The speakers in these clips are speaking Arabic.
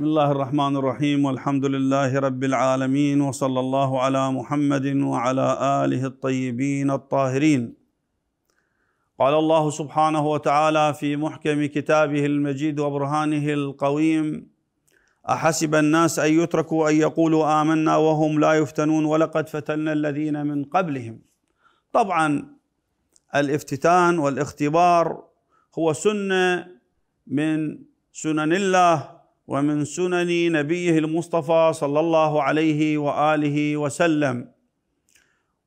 بسم الله الرحمن الرحيم والحمد لله رب العالمين وصلى الله على محمد وعلى اله الطيبين الطاهرين قال الله سبحانه وتعالى في محكم كتابه المجيد وبرهانه القويم احسب الناس ان يتركوا ان يقولوا امنا وهم لا يفتنون ولقد فتنا الذين من قبلهم طبعا الافتتان والاختبار هو سنه من سنن الله ومن سنن نبيه المصطفى صلى الله عليه واله وسلم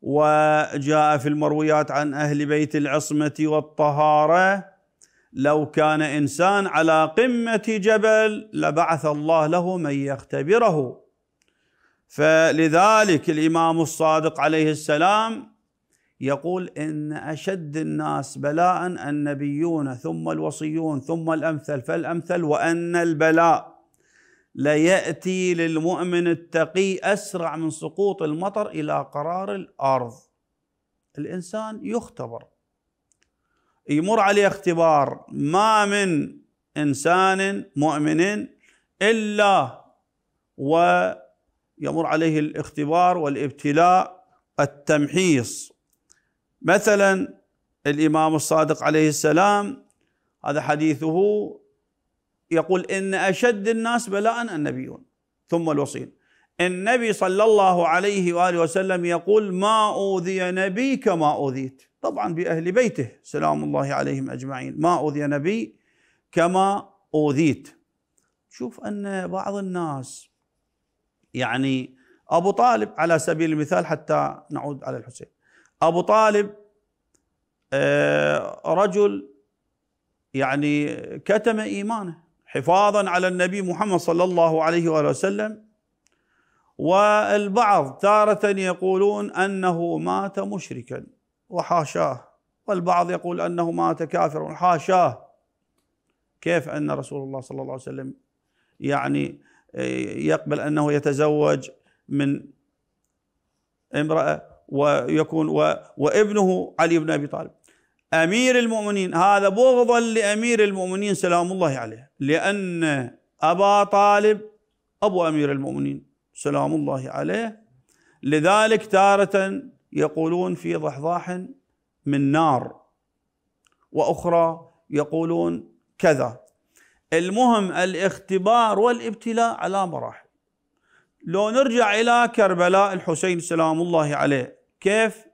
وجاء في المرويات عن اهل بيت العصمه والطهاره لو كان انسان على قمه جبل لبعث الله له من يختبره فلذلك الامام الصادق عليه السلام يقول ان اشد الناس بلاء النبيون ثم الوصيون ثم الامثل فالامثل وان البلاء لياتي للمؤمن التقي اسرع من سقوط المطر الى قرار الارض الانسان يختبر يمر عليه اختبار ما من انسان مؤمن الا ويمر عليه الاختبار والابتلاء التمحيص مثلا الامام الصادق عليه السلام هذا حديثه يقول إن أشد الناس بلاء النبيون ثم الوصيون النبي صلى الله عليه وآله وسلم يقول ما أوذي نبي كما أوذيت طبعا بأهل بيته سلام الله عليهم أجمعين ما أوذي نبي كما أوذيت شوف أن بعض الناس يعني أبو طالب على سبيل المثال حتى نعود على الحسين أبو طالب آه، رجل يعني كتم إيمانه حفاظا على النبي محمد صلى الله عليه وآله وسلم والبعض تارة يقولون أنه مات مشركا وحاشاه والبعض يقول أنه مات كافرا وحاشاه كيف أن رسول الله صلى الله عليه وسلم يعني آه، يقبل أنه يتزوج من امرأة ويكون وابنه علي بن أبي طالب أمير المؤمنين هذا بغضا لأمير المؤمنين سلام الله عليه لأن أبا طالب أبو أمير المؤمنين سلام الله عليه لذلك تارة يقولون في ضحضاح من نار وأخرى يقولون كذا المهم الاختبار والابتلاء على مراحل لو نرجع إلى كربلاء الحسين سلام الله عليه كيف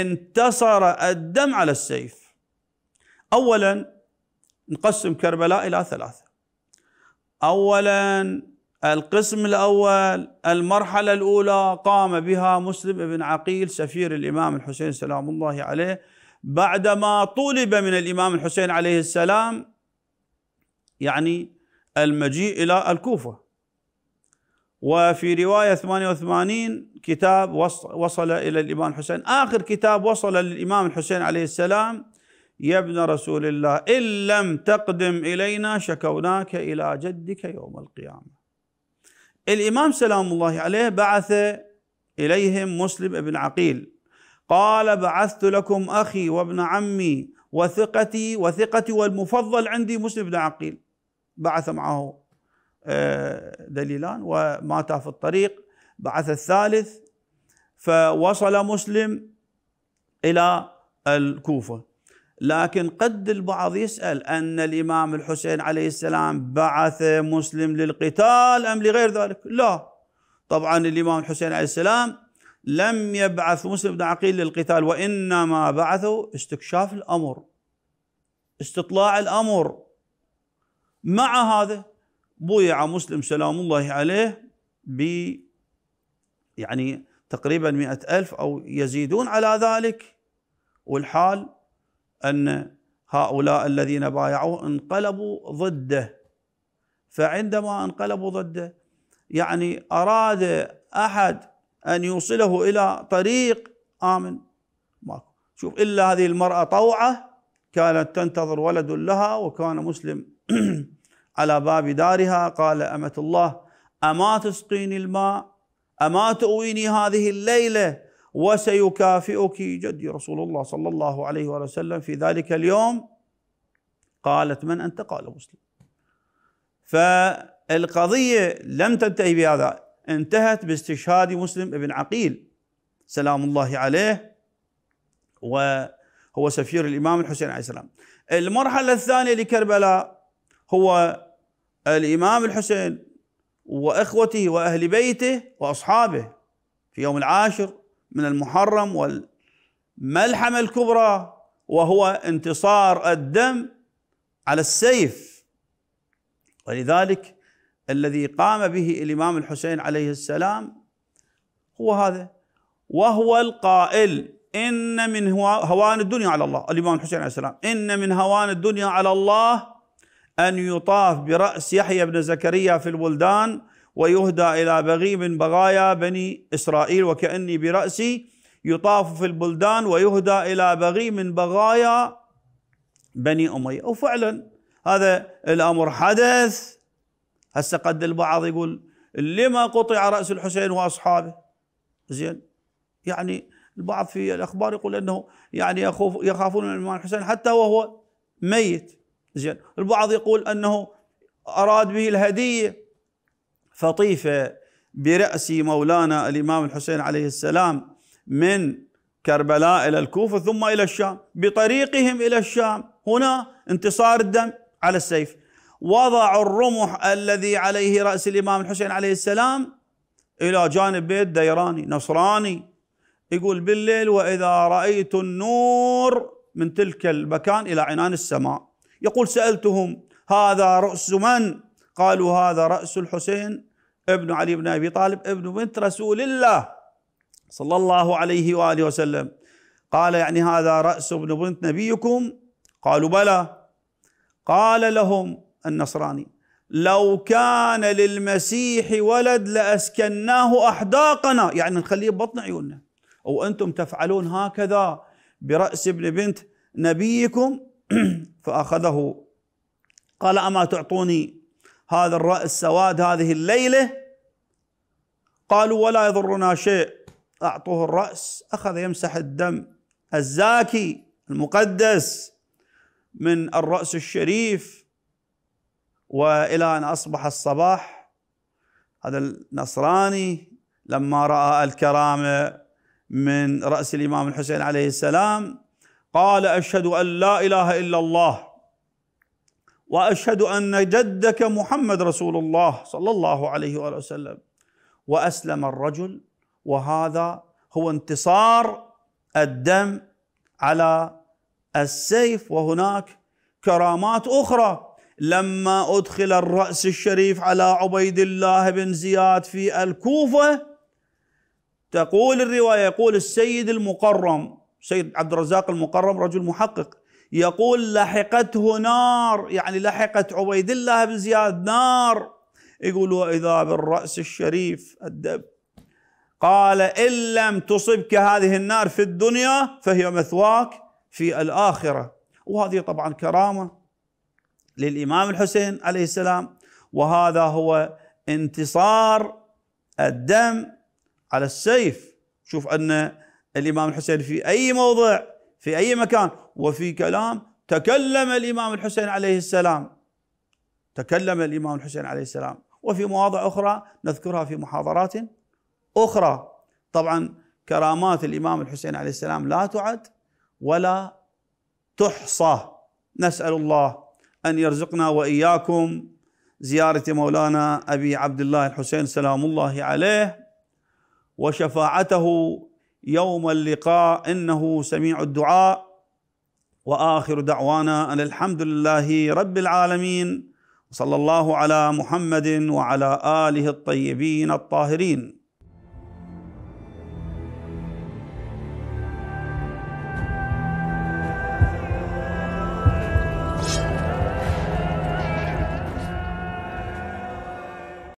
انتصر الدم على السيف اولا نقسم كربلاء الى ثلاثه اولا القسم الاول المرحله الاولى قام بها مسلم بن عقيل سفير الامام الحسين سلام الله عليه بعدما طلب من الامام الحسين عليه السلام يعني المجيء الى الكوفه وفي رواية 88 كتاب وصل إلى الإمام الحسين آخر كتاب وصل للإمام الحسين عليه السلام يا ابن رسول الله إن لم تقدم إلينا شكوناك إلى جدك يوم القيامة الإمام سلام الله عليه بعث إليهم مسلم بن عقيل قال بعثت لكم أخي وابن عمي وثقتي وثقتي والمفضل عندي مسلم بن عقيل بعث معه دليلان ومات في الطريق بعث الثالث فوصل مسلم إلى الكوفة لكن قد البعض يسأل أن الإمام الحسين عليه السلام بعث مسلم للقتال أم لغير ذلك لا طبعا الإمام الحسين عليه السلام لم يبعث مسلم بن عقيل للقتال وإنما بعثه استكشاف الأمر استطلاع الأمر مع هذا بويع مسلم سلام الله عليه ب يعني تقريبا مئة ألف أو يزيدون على ذلك والحال أن هؤلاء الذين بايعوه انقلبوا ضده فعندما انقلبوا ضده يعني أراد أحد أن يوصله إلى طريق آمن شوف إلا هذه المرأة طوعة كانت تنتظر ولد لها وكان مسلم على باب دارها قال أمة الله أما تسقيني الماء أما تؤويني هذه الليلة وسيكافئك جدي رسول الله صلى الله عليه وسلم في ذلك اليوم قالت من أنت قال مسلم فالقضية لم تنتهي بهذا انتهت باستشهاد مسلم بن عقيل سلام الله عليه وهو سفير الإمام الحسين عليه السلام المرحلة الثانية لكربلاء هو الإمام الحسين وإخوته وأهل بيته وأصحابه في يوم العاشر من المحرم والملحمة الكبرى وهو انتصار الدم على السيف ولذلك الذي قام به الإمام الحسين عليه السلام هو هذا وهو القائل إن من هوان الدنيا على الله الإمام الحسين عليه السلام إن من هوان الدنيا على الله أن يطاف برأس يحيى بن زكريا في الولدان ويهدى إلى بغي من بغايا بني إسرائيل وكأني برأسي يطاف في البلدان ويهدى إلى بغي من بغايا بني أمية وفعلا هذا الأمر حدث هسه قد البعض يقول لما قطع رأس الحسين وأصحابه زين يعني البعض في الأخبار يقول أنه يعني يخوف يخافون من الحسين حتى وهو ميت زين البعض يقول أنه أراد به الهدية فطيفة برأس مولانا الإمام الحسين عليه السلام من كربلاء إلى الكوفة ثم إلى الشام بطريقهم إلى الشام هنا انتصار الدم على السيف وضعوا الرمح الذي عليه رأس الإمام الحسين عليه السلام إلى جانب بيت ديراني نصراني يقول بالليل وإذا رأيت النور من تلك المكان إلى عنان السماء يقول سألتهم هذا رأس من قالوا هذا رأس الحسين ابن علي بن أبي طالب ابن بنت رسول الله صلى الله عليه وآله وسلم قال يعني هذا رأس ابن بنت نبيكم قالوا بلى قال لهم النصراني لو كان للمسيح ولد لأسكناه أحداقنا يعني نخليه ببطن عيوننا أو أنتم تفعلون هكذا برأس ابن بنت نبيكم فأخذه قال أما تعطوني هذا الرأس السواد هذه الليلة قالوا ولا يضرنا شيء أعطوه الرأس أخذ يمسح الدم الزاكي المقدس من الرأس الشريف وإلى أن أصبح الصباح هذا النصراني لما رأى الكرامة من رأس الإمام الحسين عليه السلام قال اشهد ان لا اله الا الله واشهد ان جدك محمد رسول الله صلى الله عليه واله وسلم واسلم الرجل وهذا هو انتصار الدم على السيف وهناك كرامات اخرى لما ادخل الراس الشريف على عبيد الله بن زياد في الكوفه تقول الروايه يقول السيد المقرم سيد عبد الرزاق المقرب رجل محقق يقول لحقته نار يعني لحقت عبيد الله بن زياد نار يقول وإذا بالرأس الشريف الدب قال إن لم تصبك هذه النار في الدنيا فهي مثواك في الآخرة وهذه طبعا كرامة للإمام الحسين عليه السلام وهذا هو انتصار الدم على السيف شوف أن الإمام الحسين في أي موضع في أي مكان وفي كلام تكلم الإمام الحسين عليه السلام تكلم الإمام الحسين عليه السلام وفي مواضع أخرى نذكرها في محاضرات أخرى طبعا كرامات الإمام الحسين عليه السلام لا تعد ولا تحصى نسأل الله أن يرزقنا وإياكم زيارة مولانا أبي عبد الله الحسين سلام الله عليه وشفاعته يوم اللقاء انه سميع الدعاء واخر دعوانا ان الحمد لله رب العالمين صلى الله على محمد وعلى اله الطيبين الطاهرين